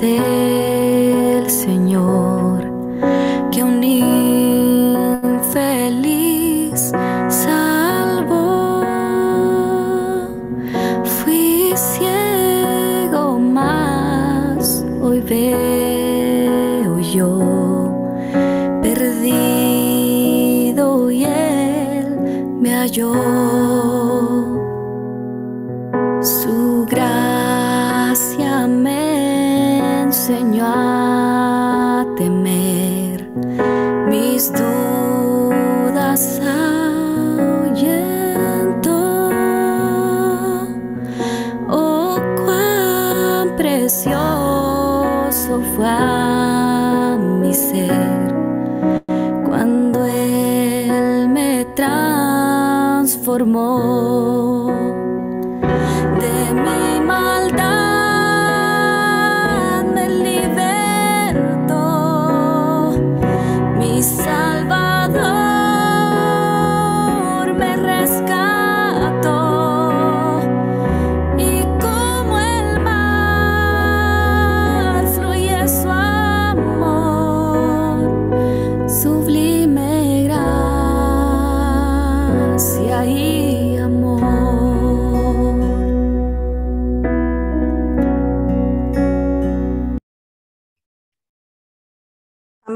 there fue mi ser cuando Él me transformó.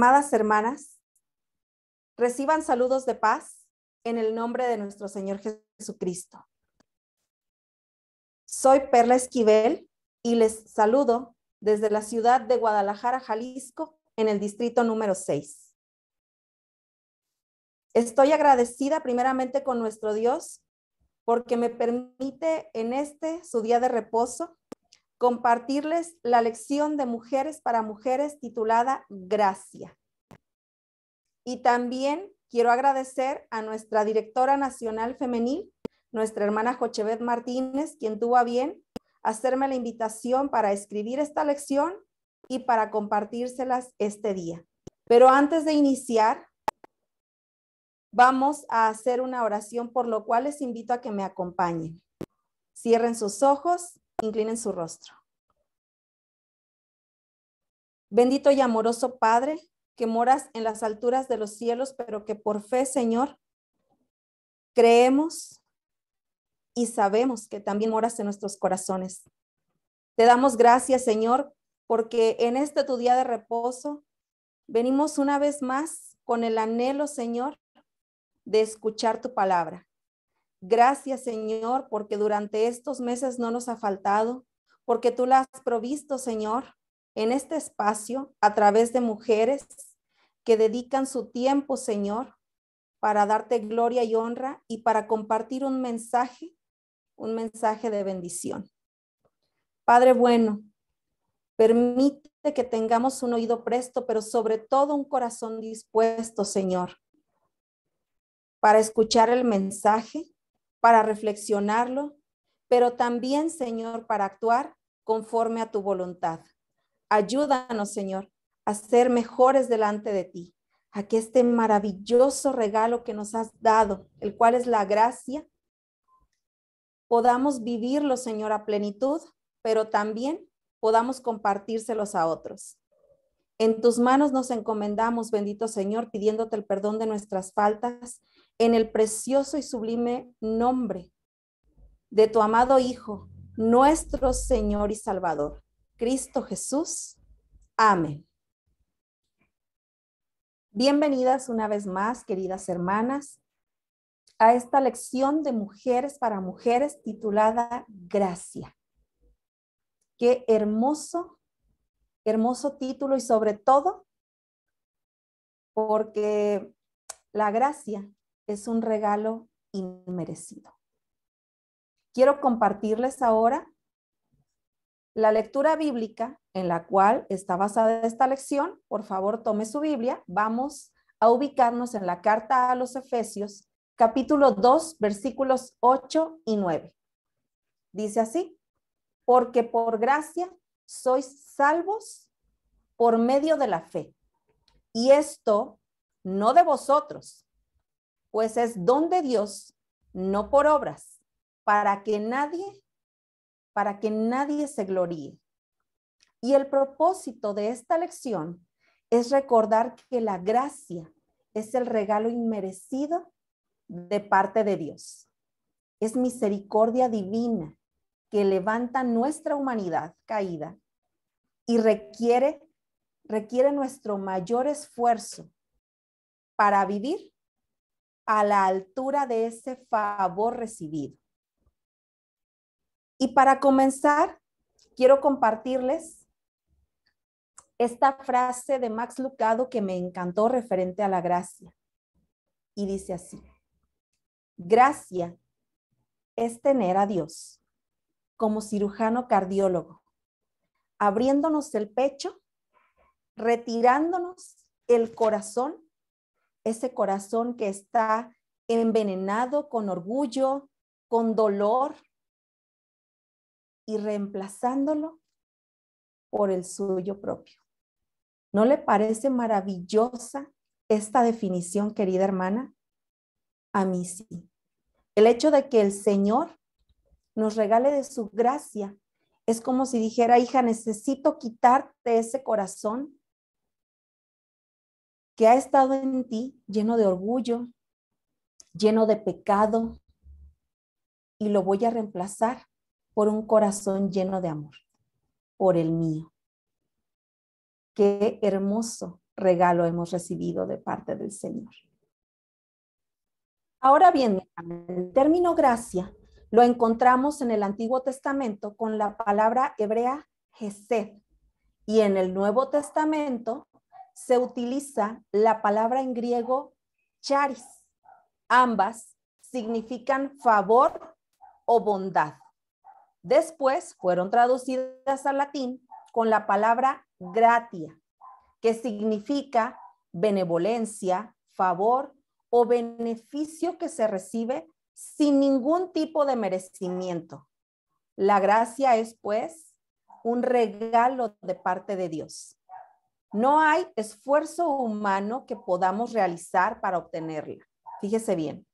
Amadas hermanas, reciban saludos de paz en el nombre de nuestro Señor Jesucristo. Soy Perla Esquivel y les saludo desde la ciudad de Guadalajara, Jalisco, en el distrito número 6. Estoy agradecida primeramente con nuestro Dios porque me permite en este su día de reposo compartirles la lección de Mujeres para Mujeres titulada Gracia. Y también quiero agradecer a nuestra directora nacional femenil, nuestra hermana Jochebet Martínez, quien tuvo a bien hacerme la invitación para escribir esta lección y para compartírselas este día. Pero antes de iniciar, vamos a hacer una oración por lo cual les invito a que me acompañen. Cierren sus ojos inclinen su rostro. Bendito y amoroso Padre, que moras en las alturas de los cielos, pero que por fe, Señor, creemos y sabemos que también moras en nuestros corazones. Te damos gracias, Señor, porque en este tu día de reposo venimos una vez más con el anhelo, Señor, de escuchar tu palabra. Gracias, Señor, porque durante estos meses no nos ha faltado, porque tú la has provisto, Señor, en este espacio a través de mujeres que dedican su tiempo, Señor, para darte gloria y honra y para compartir un mensaje, un mensaje de bendición. Padre bueno, permite que tengamos un oído presto, pero sobre todo un corazón dispuesto, Señor, para escuchar el mensaje para reflexionarlo, pero también, Señor, para actuar conforme a tu voluntad. Ayúdanos, Señor, a ser mejores delante de ti, a que este maravilloso regalo que nos has dado, el cual es la gracia, podamos vivirlo, Señor, a plenitud, pero también podamos compartírselos a otros. En tus manos nos encomendamos, bendito Señor, pidiéndote el perdón de nuestras faltas en el precioso y sublime nombre de tu amado Hijo, nuestro Señor y Salvador, Cristo Jesús. Amén. Bienvenidas una vez más, queridas hermanas, a esta lección de Mujeres para Mujeres titulada Gracia. Qué hermoso, hermoso título y sobre todo porque la gracia es un regalo inmerecido. Quiero compartirles ahora la lectura bíblica en la cual está basada esta lección. Por favor, tome su Biblia. Vamos a ubicarnos en la carta a los Efesios, capítulo 2, versículos 8 y 9. Dice así, porque por gracia sois salvos por medio de la fe. Y esto no de vosotros, pues es don de Dios, no por obras, para que nadie, para que nadie se gloríe. Y el propósito de esta lección es recordar que la gracia es el regalo inmerecido de parte de Dios. Es misericordia divina que levanta nuestra humanidad caída y requiere, requiere nuestro mayor esfuerzo para vivir a la altura de ese favor recibido. Y para comenzar, quiero compartirles esta frase de Max Lucado que me encantó referente a la gracia. Y dice así, gracia es tener a Dios como cirujano cardiólogo, abriéndonos el pecho, retirándonos el corazón ese corazón que está envenenado con orgullo, con dolor, y reemplazándolo por el suyo propio. ¿No le parece maravillosa esta definición, querida hermana? A mí sí. El hecho de que el Señor nos regale de su gracia es como si dijera, hija, necesito quitarte ese corazón que ha estado en ti lleno de orgullo, lleno de pecado, y lo voy a reemplazar por un corazón lleno de amor, por el mío. Qué hermoso regalo hemos recibido de parte del Señor. Ahora bien, el término gracia lo encontramos en el Antiguo Testamento con la palabra hebrea Gesed y en el Nuevo Testamento se utiliza la palabra en griego charis. Ambas significan favor o bondad. Después fueron traducidas al latín con la palabra gratia, que significa benevolencia, favor o beneficio que se recibe sin ningún tipo de merecimiento. La gracia es, pues, un regalo de parte de Dios. No hay esfuerzo humano que podamos realizar para obtenerla. Fíjese bien,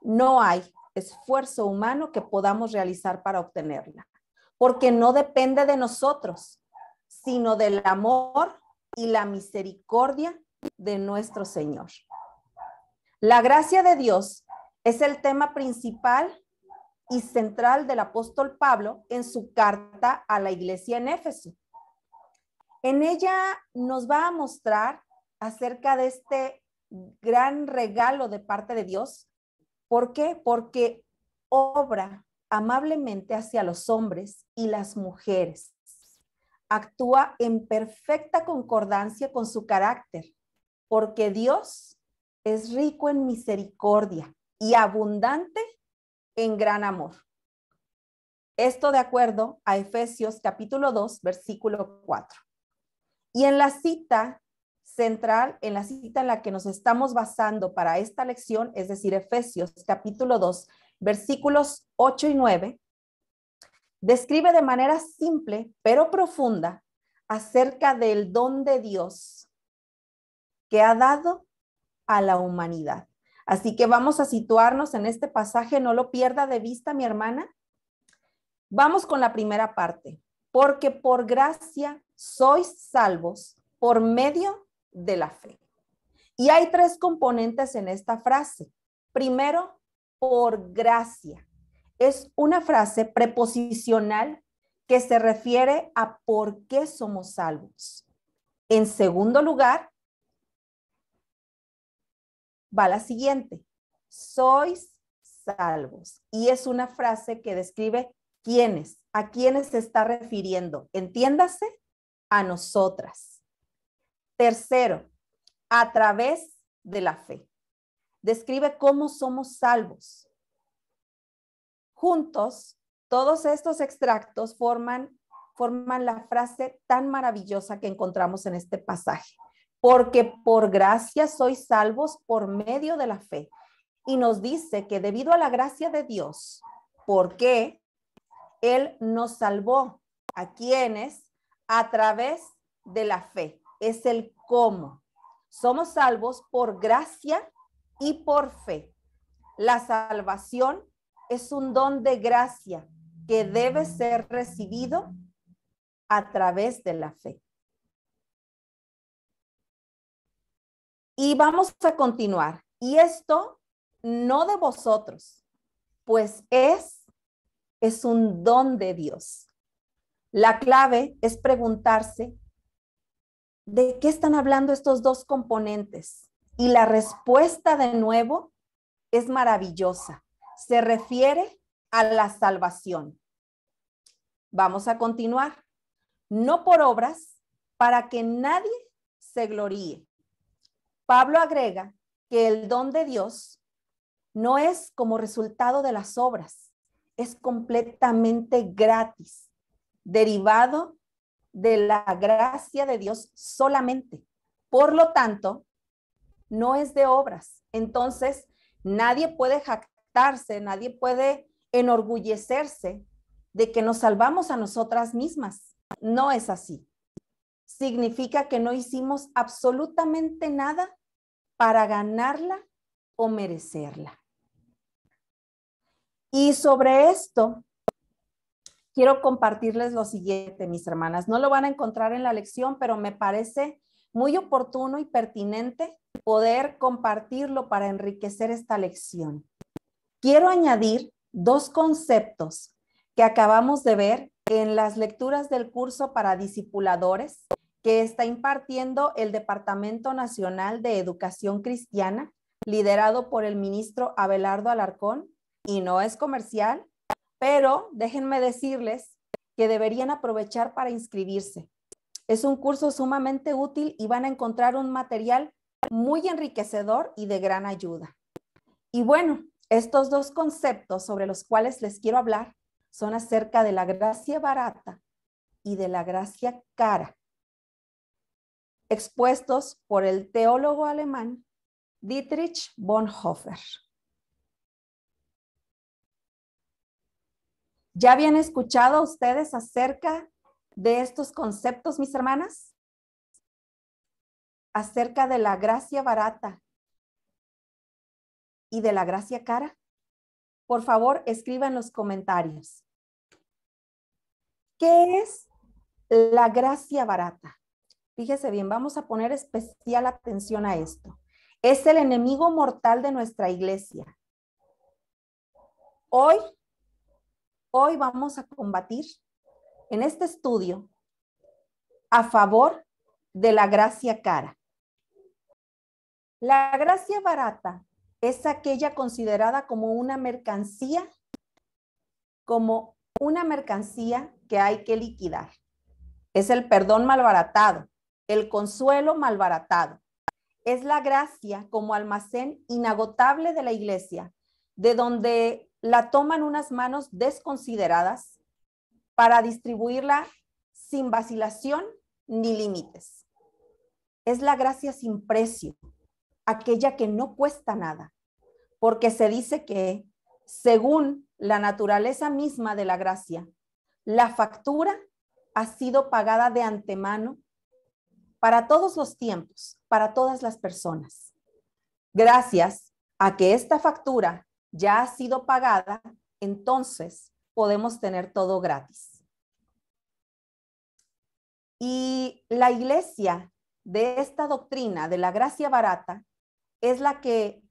no hay esfuerzo humano que podamos realizar para obtenerla, porque no depende de nosotros, sino del amor y la misericordia de nuestro Señor. La gracia de Dios es el tema principal y central del apóstol Pablo en su carta a la iglesia en Éfeso. En ella nos va a mostrar acerca de este gran regalo de parte de Dios. ¿Por qué? Porque obra amablemente hacia los hombres y las mujeres. Actúa en perfecta concordancia con su carácter, porque Dios es rico en misericordia y abundante en gran amor. Esto de acuerdo a Efesios capítulo 2, versículo 4. Y en la cita central, en la cita en la que nos estamos basando para esta lección, es decir, Efesios capítulo 2, versículos 8 y 9, describe de manera simple pero profunda acerca del don de Dios que ha dado a la humanidad. Así que vamos a situarnos en este pasaje, no lo pierda de vista mi hermana. Vamos con la primera parte porque por gracia sois salvos por medio de la fe. Y hay tres componentes en esta frase. Primero, por gracia. Es una frase preposicional que se refiere a por qué somos salvos. En segundo lugar, va la siguiente. Sois salvos. Y es una frase que describe ¿Quiénes? ¿A quiénes se está refiriendo? Entiéndase, a nosotras. Tercero, a través de la fe. Describe cómo somos salvos. Juntos, todos estos extractos forman, forman la frase tan maravillosa que encontramos en este pasaje. Porque por gracia sois salvos por medio de la fe. Y nos dice que debido a la gracia de Dios, ¿por qué? Él nos salvó. ¿A quienes A través de la fe. Es el cómo. Somos salvos por gracia y por fe. La salvación es un don de gracia que debe ser recibido a través de la fe. Y vamos a continuar. Y esto no de vosotros, pues es es un don de Dios. La clave es preguntarse, ¿de qué están hablando estos dos componentes? Y la respuesta de nuevo es maravillosa. Se refiere a la salvación. Vamos a continuar. No por obras, para que nadie se gloríe. Pablo agrega que el don de Dios no es como resultado de las obras, es completamente gratis, derivado de la gracia de Dios solamente. Por lo tanto, no es de obras. Entonces, nadie puede jactarse, nadie puede enorgullecerse de que nos salvamos a nosotras mismas. No es así. Significa que no hicimos absolutamente nada para ganarla o merecerla. Y sobre esto, quiero compartirles lo siguiente, mis hermanas. No lo van a encontrar en la lección, pero me parece muy oportuno y pertinente poder compartirlo para enriquecer esta lección. Quiero añadir dos conceptos que acabamos de ver en las lecturas del curso para discipuladores que está impartiendo el Departamento Nacional de Educación Cristiana, liderado por el ministro Abelardo Alarcón, y no es comercial, pero déjenme decirles que deberían aprovechar para inscribirse. Es un curso sumamente útil y van a encontrar un material muy enriquecedor y de gran ayuda. Y bueno, estos dos conceptos sobre los cuales les quiero hablar son acerca de la gracia barata y de la gracia cara, expuestos por el teólogo alemán Dietrich Bonhoeffer. ¿Ya habían escuchado ustedes acerca de estos conceptos, mis hermanas? Acerca de la gracia barata y de la gracia cara. Por favor, escriban los comentarios. ¿Qué es la gracia barata? Fíjense bien, vamos a poner especial atención a esto. Es el enemigo mortal de nuestra iglesia. Hoy hoy vamos a combatir en este estudio a favor de la gracia cara. La gracia barata es aquella considerada como una mercancía, como una mercancía que hay que liquidar. Es el perdón malbaratado, el consuelo malbaratado. Es la gracia como almacén inagotable de la iglesia de donde la toman unas manos desconsideradas para distribuirla sin vacilación ni límites. Es la gracia sin precio, aquella que no cuesta nada, porque se dice que, según la naturaleza misma de la gracia, la factura ha sido pagada de antemano para todos los tiempos, para todas las personas. Gracias a que esta factura ya ha sido pagada, entonces podemos tener todo gratis. Y la iglesia de esta doctrina de la gracia barata es la que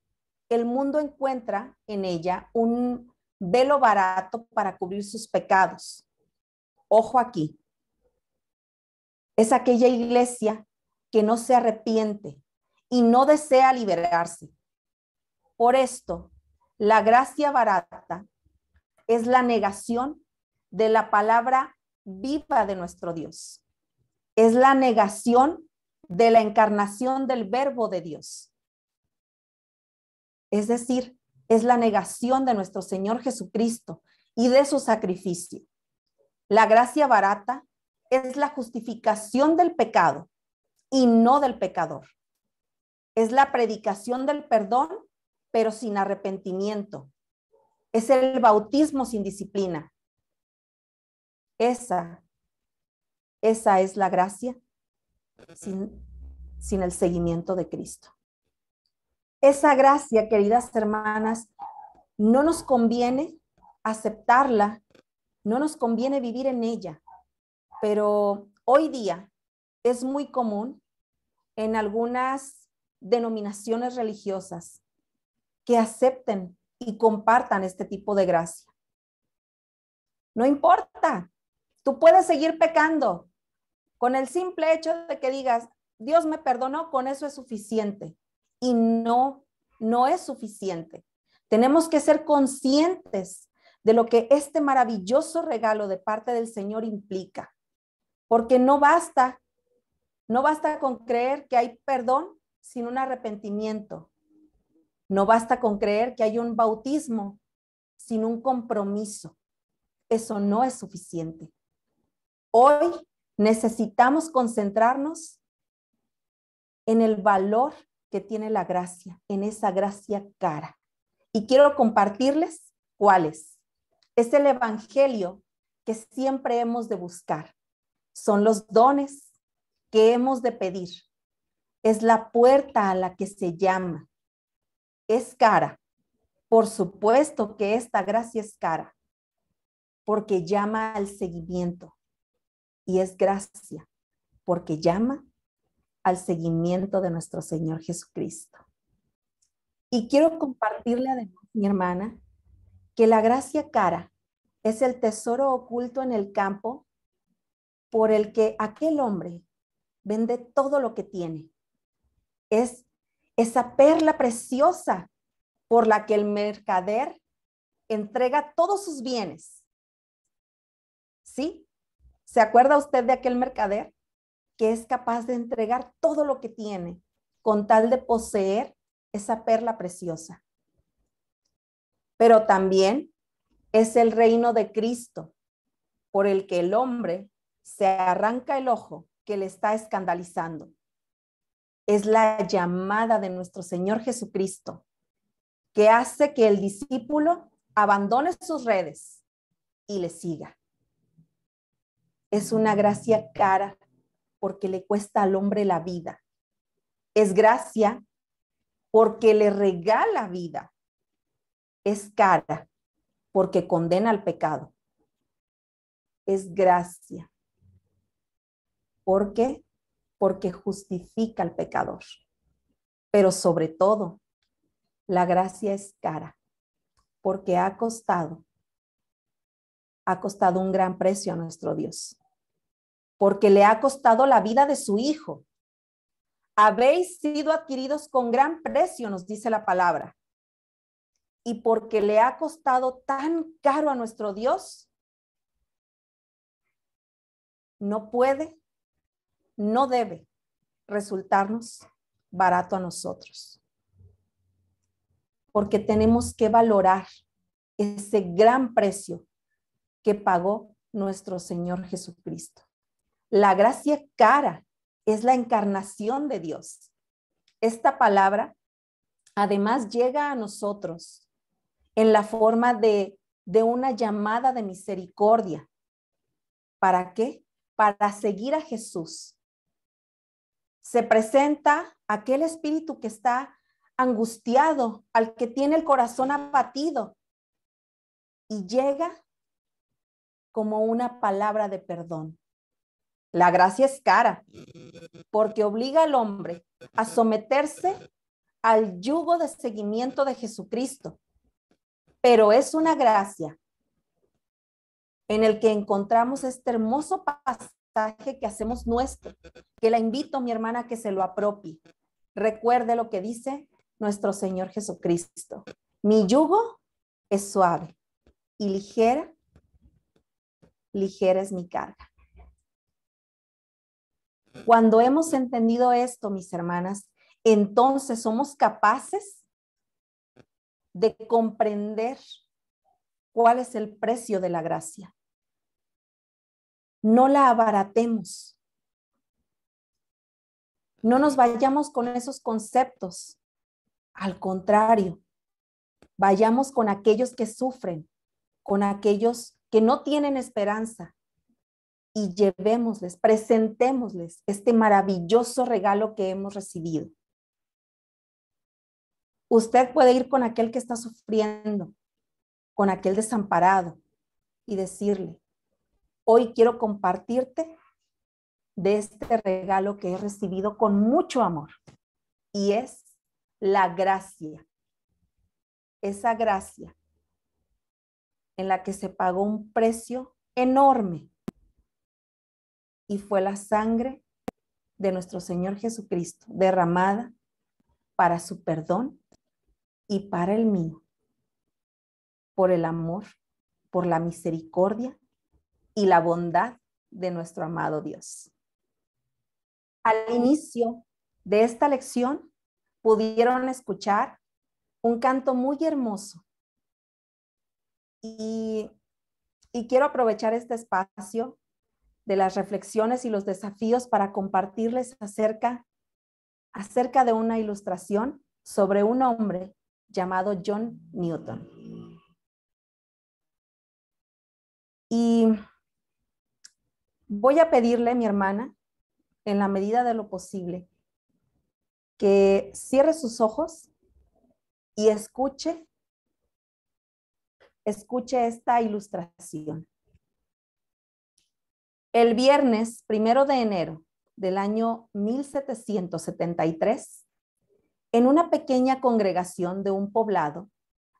el mundo encuentra en ella un velo barato para cubrir sus pecados. Ojo aquí. Es aquella iglesia que no se arrepiente y no desea liberarse. Por esto, la gracia barata es la negación de la palabra viva de nuestro Dios. Es la negación de la encarnación del verbo de Dios. Es decir, es la negación de nuestro Señor Jesucristo y de su sacrificio. La gracia barata es la justificación del pecado y no del pecador. Es la predicación del perdón pero sin arrepentimiento. Es el bautismo sin disciplina. Esa, esa es la gracia sin, sin el seguimiento de Cristo. Esa gracia, queridas hermanas, no nos conviene aceptarla, no nos conviene vivir en ella, pero hoy día es muy común en algunas denominaciones religiosas que acepten y compartan este tipo de gracia. No importa, tú puedes seguir pecando con el simple hecho de que digas, Dios me perdonó, con eso es suficiente. Y no, no es suficiente. Tenemos que ser conscientes de lo que este maravilloso regalo de parte del Señor implica, porque no basta, no basta con creer que hay perdón sin un arrepentimiento, no basta con creer que hay un bautismo sin un compromiso. Eso no es suficiente. Hoy necesitamos concentrarnos en el valor que tiene la gracia, en esa gracia cara. Y quiero compartirles cuáles. Es el Evangelio que siempre hemos de buscar. Son los dones que hemos de pedir. Es la puerta a la que se llama es cara. Por supuesto que esta gracia es cara, porque llama al seguimiento. Y es gracia, porque llama al seguimiento de nuestro Señor Jesucristo. Y quiero compartirle además, mi hermana, que la gracia cara es el tesoro oculto en el campo por el que aquel hombre vende todo lo que tiene. Es esa perla preciosa por la que el mercader entrega todos sus bienes. ¿Sí? ¿Se acuerda usted de aquel mercader que es capaz de entregar todo lo que tiene con tal de poseer esa perla preciosa? Pero también es el reino de Cristo por el que el hombre se arranca el ojo que le está escandalizando es la llamada de nuestro Señor Jesucristo, que hace que el discípulo abandone sus redes y le siga. Es una gracia cara porque le cuesta al hombre la vida. Es gracia porque le regala vida. Es cara porque condena al pecado. Es gracia porque porque justifica al pecador. Pero sobre todo, la gracia es cara, porque ha costado, ha costado un gran precio a nuestro Dios, porque le ha costado la vida de su Hijo. Habéis sido adquiridos con gran precio, nos dice la palabra. Y porque le ha costado tan caro a nuestro Dios, no puede no debe resultarnos barato a nosotros, porque tenemos que valorar ese gran precio que pagó nuestro Señor Jesucristo. La gracia cara es la encarnación de Dios. Esta palabra además llega a nosotros en la forma de, de una llamada de misericordia. ¿Para qué? Para seguir a Jesús se presenta aquel espíritu que está angustiado, al que tiene el corazón abatido, y llega como una palabra de perdón. La gracia es cara, porque obliga al hombre a someterse al yugo de seguimiento de Jesucristo, pero es una gracia en el que encontramos este hermoso pasaje que hacemos nuestro, que la invito mi hermana que se lo apropie. Recuerde lo que dice nuestro Señor Jesucristo. Mi yugo es suave y ligera, ligera es mi carga. Cuando hemos entendido esto, mis hermanas, entonces somos capaces de comprender cuál es el precio de la gracia no la abaratemos. No nos vayamos con esos conceptos. Al contrario, vayamos con aquellos que sufren, con aquellos que no tienen esperanza y llevémosles, presentémosles este maravilloso regalo que hemos recibido. Usted puede ir con aquel que está sufriendo, con aquel desamparado y decirle, Hoy quiero compartirte de este regalo que he recibido con mucho amor y es la gracia. Esa gracia en la que se pagó un precio enorme y fue la sangre de nuestro Señor Jesucristo derramada para su perdón y para el mío, por el amor, por la misericordia y la bondad de nuestro amado Dios. Al inicio de esta lección pudieron escuchar un canto muy hermoso y, y quiero aprovechar este espacio de las reflexiones y los desafíos para compartirles acerca, acerca de una ilustración sobre un hombre llamado John Newton. Y voy a pedirle a mi hermana, en la medida de lo posible, que cierre sus ojos y escuche, escuche esta ilustración. El viernes primero de enero del año 1773, en una pequeña congregación de un poblado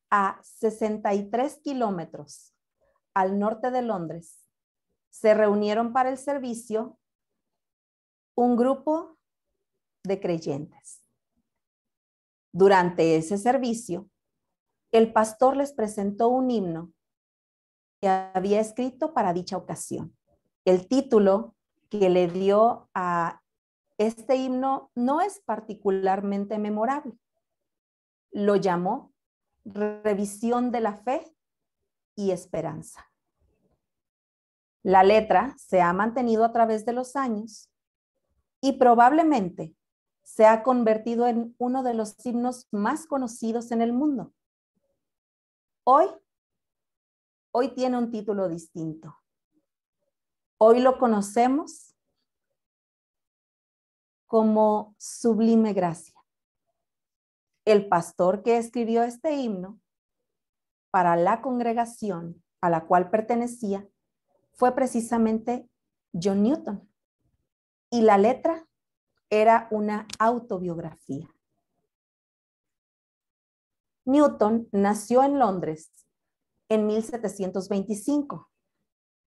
a 63 kilómetros al norte de Londres, se reunieron para el servicio un grupo de creyentes. Durante ese servicio, el pastor les presentó un himno que había escrito para dicha ocasión. El título que le dio a este himno no es particularmente memorable. Lo llamó Revisión de la Fe y Esperanza. La letra se ha mantenido a través de los años y probablemente se ha convertido en uno de los himnos más conocidos en el mundo. Hoy, hoy tiene un título distinto. Hoy lo conocemos como Sublime Gracia. El pastor que escribió este himno para la congregación a la cual pertenecía fue precisamente John Newton. Y la letra era una autobiografía. Newton nació en Londres en 1725.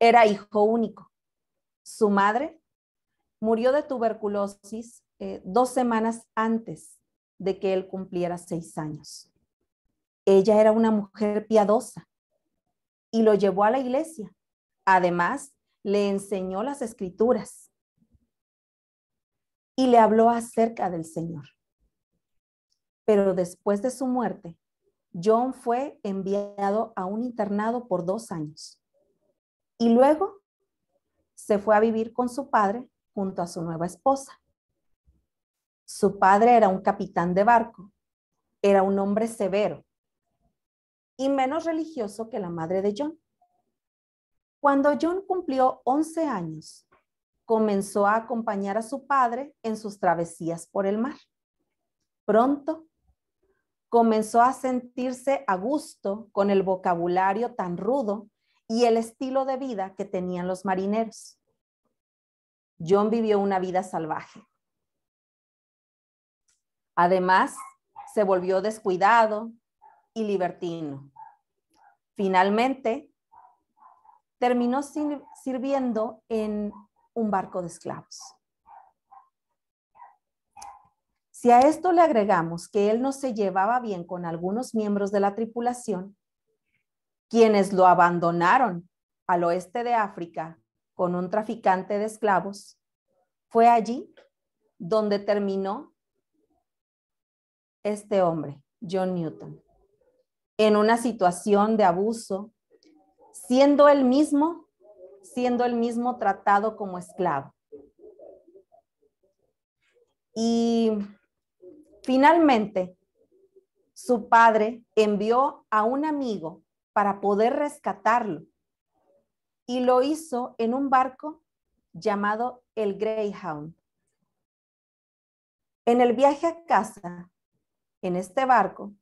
Era hijo único. Su madre murió de tuberculosis eh, dos semanas antes de que él cumpliera seis años. Ella era una mujer piadosa y lo llevó a la iglesia Además, le enseñó las escrituras y le habló acerca del Señor. Pero después de su muerte, John fue enviado a un internado por dos años y luego se fue a vivir con su padre junto a su nueva esposa. Su padre era un capitán de barco, era un hombre severo y menos religioso que la madre de John. Cuando John cumplió 11 años, comenzó a acompañar a su padre en sus travesías por el mar. Pronto comenzó a sentirse a gusto con el vocabulario tan rudo y el estilo de vida que tenían los marineros. John vivió una vida salvaje. Además, se volvió descuidado y libertino. Finalmente, terminó sirviendo en un barco de esclavos. Si a esto le agregamos que él no se llevaba bien con algunos miembros de la tripulación, quienes lo abandonaron al oeste de África con un traficante de esclavos, fue allí donde terminó este hombre, John Newton, en una situación de abuso, siendo el mismo, siendo el mismo tratado como esclavo. Y finalmente, su padre envió a un amigo para poder rescatarlo y lo hizo en un barco llamado el Greyhound. En el viaje a casa, en este barco,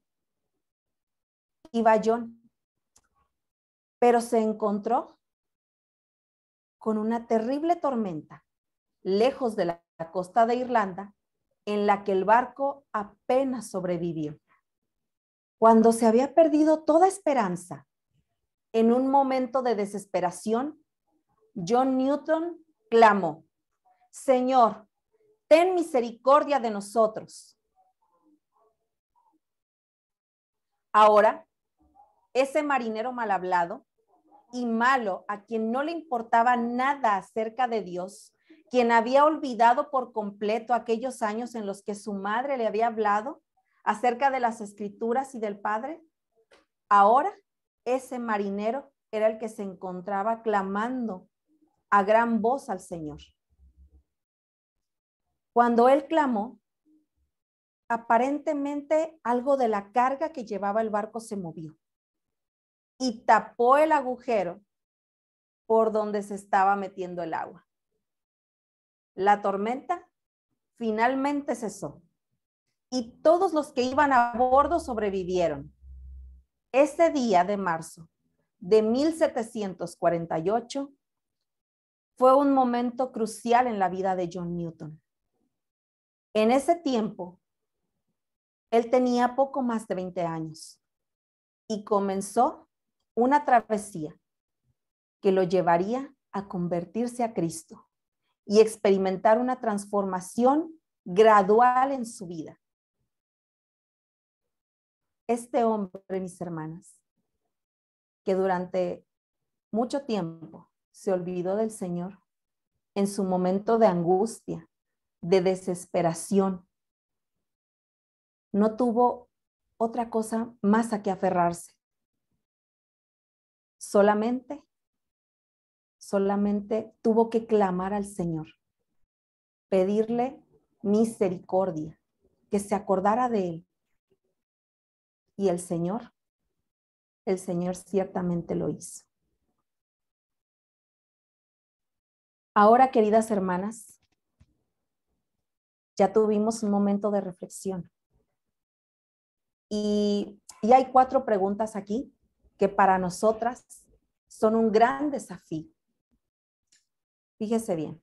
iba John pero se encontró con una terrible tormenta lejos de la costa de Irlanda en la que el barco apenas sobrevivió. Cuando se había perdido toda esperanza, en un momento de desesperación, John Newton clamó, Señor, ten misericordia de nosotros. Ahora, ese marinero mal hablado y malo, a quien no le importaba nada acerca de Dios, quien había olvidado por completo aquellos años en los que su madre le había hablado acerca de las escrituras y del Padre, ahora ese marinero era el que se encontraba clamando a gran voz al Señor. Cuando él clamó, aparentemente algo de la carga que llevaba el barco se movió y tapó el agujero por donde se estaba metiendo el agua. La tormenta finalmente cesó y todos los que iban a bordo sobrevivieron. Ese día de marzo de 1748 fue un momento crucial en la vida de John Newton. En ese tiempo, él tenía poco más de 20 años y comenzó una travesía que lo llevaría a convertirse a Cristo y experimentar una transformación gradual en su vida. Este hombre, mis hermanas, que durante mucho tiempo se olvidó del Señor en su momento de angustia, de desesperación, no tuvo otra cosa más a que aferrarse solamente, solamente tuvo que clamar al Señor, pedirle misericordia, que se acordara de él. Y el Señor, el Señor ciertamente lo hizo. Ahora, queridas hermanas, ya tuvimos un momento de reflexión. Y, hay cuatro preguntas aquí que para nosotras son un gran desafío. Fíjese bien,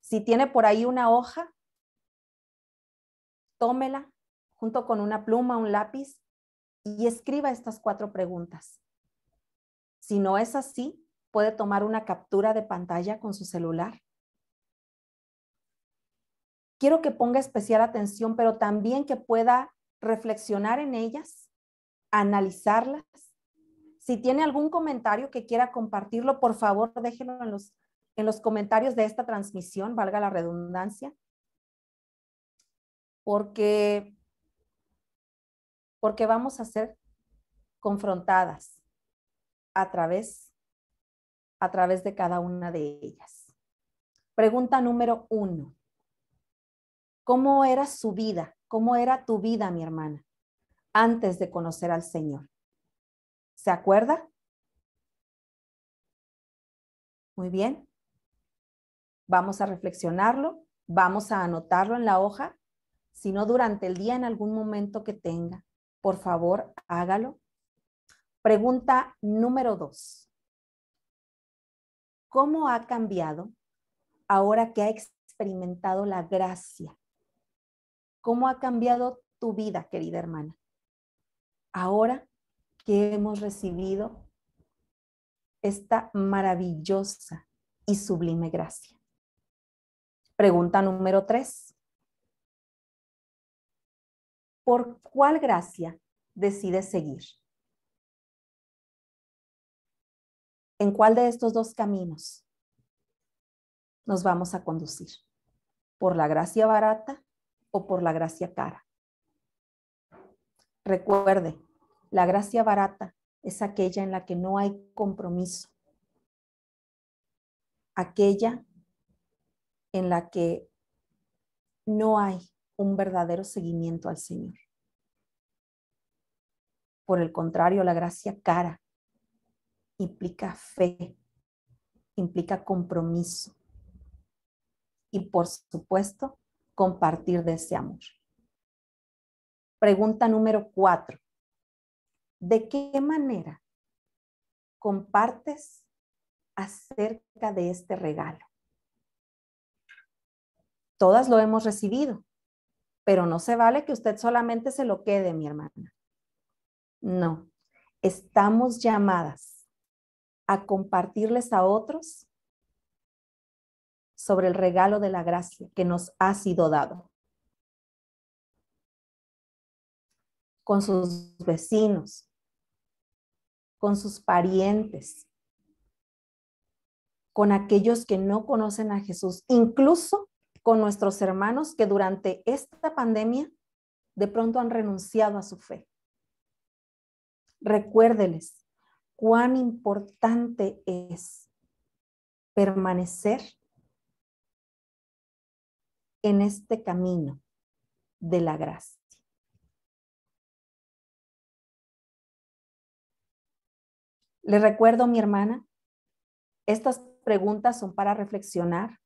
si tiene por ahí una hoja, tómela junto con una pluma, un lápiz y escriba estas cuatro preguntas. Si no es así, puede tomar una captura de pantalla con su celular. Quiero que ponga especial atención, pero también que pueda reflexionar en ellas, analizarlas si tiene algún comentario que quiera compartirlo, por favor, déjenlo en los, en los comentarios de esta transmisión, valga la redundancia. Porque, porque vamos a ser confrontadas a través, a través de cada una de ellas. Pregunta número uno. ¿Cómo era su vida? ¿Cómo era tu vida, mi hermana, antes de conocer al Señor? ¿Se acuerda? Muy bien. Vamos a reflexionarlo, vamos a anotarlo en la hoja, si no durante el día en algún momento que tenga. Por favor, hágalo. Pregunta número dos. ¿Cómo ha cambiado ahora que ha experimentado la gracia? ¿Cómo ha cambiado tu vida, querida hermana? Ahora que hemos recibido esta maravillosa y sublime gracia. Pregunta número tres. ¿Por cuál gracia decides seguir? ¿En cuál de estos dos caminos nos vamos a conducir? ¿Por la gracia barata o por la gracia cara? Recuerde, la gracia barata es aquella en la que no hay compromiso, aquella en la que no hay un verdadero seguimiento al Señor. Por el contrario, la gracia cara implica fe, implica compromiso y, por supuesto, compartir de ese amor. Pregunta número cuatro. ¿De qué manera compartes acerca de este regalo? Todas lo hemos recibido, pero no se vale que usted solamente se lo quede, mi hermana. No, estamos llamadas a compartirles a otros sobre el regalo de la gracia que nos ha sido dado. Con sus vecinos, con sus parientes, con aquellos que no conocen a Jesús, incluso con nuestros hermanos que durante esta pandemia de pronto han renunciado a su fe. Recuérdeles cuán importante es permanecer en este camino de la gracia. Le recuerdo, mi hermana, estas preguntas son para reflexionar,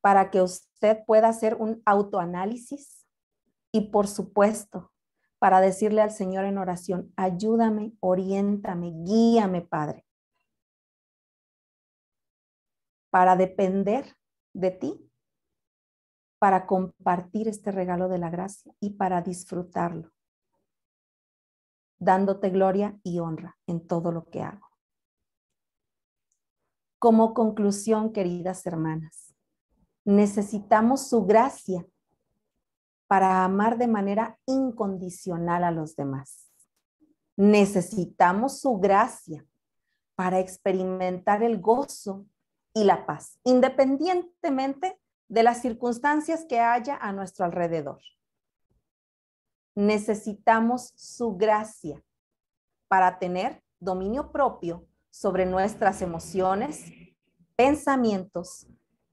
para que usted pueda hacer un autoanálisis y, por supuesto, para decirle al Señor en oración, ayúdame, oriéntame, guíame, Padre, para depender de ti, para compartir este regalo de la gracia y para disfrutarlo dándote gloria y honra en todo lo que hago. Como conclusión, queridas hermanas, necesitamos su gracia para amar de manera incondicional a los demás. Necesitamos su gracia para experimentar el gozo y la paz, independientemente de las circunstancias que haya a nuestro alrededor. Necesitamos su gracia para tener dominio propio sobre nuestras emociones, pensamientos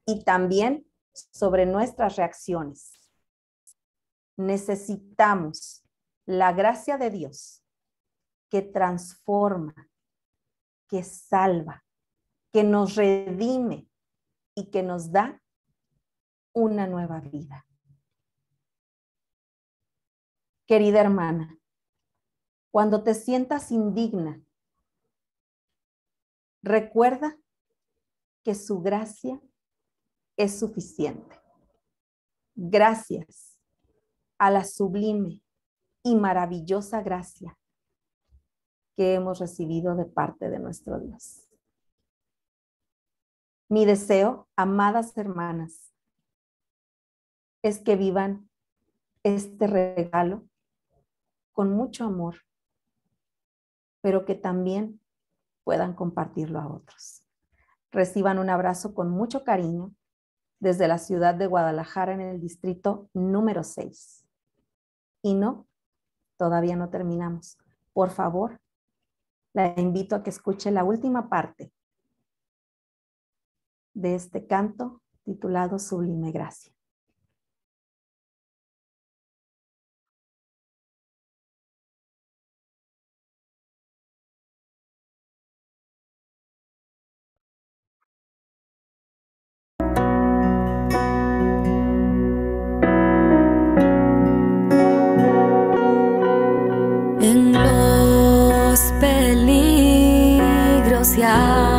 y también sobre nuestras reacciones. Necesitamos la gracia de Dios que transforma, que salva, que nos redime y que nos da una nueva vida. Querida hermana, cuando te sientas indigna, recuerda que su gracia es suficiente. Gracias a la sublime y maravillosa gracia que hemos recibido de parte de nuestro Dios. Mi deseo, amadas hermanas, es que vivan este regalo con mucho amor, pero que también puedan compartirlo a otros. Reciban un abrazo con mucho cariño desde la ciudad de Guadalajara en el distrito número 6. Y no, todavía no terminamos. Por favor, la invito a que escuche la última parte de este canto titulado Sublime Gracia. 呀。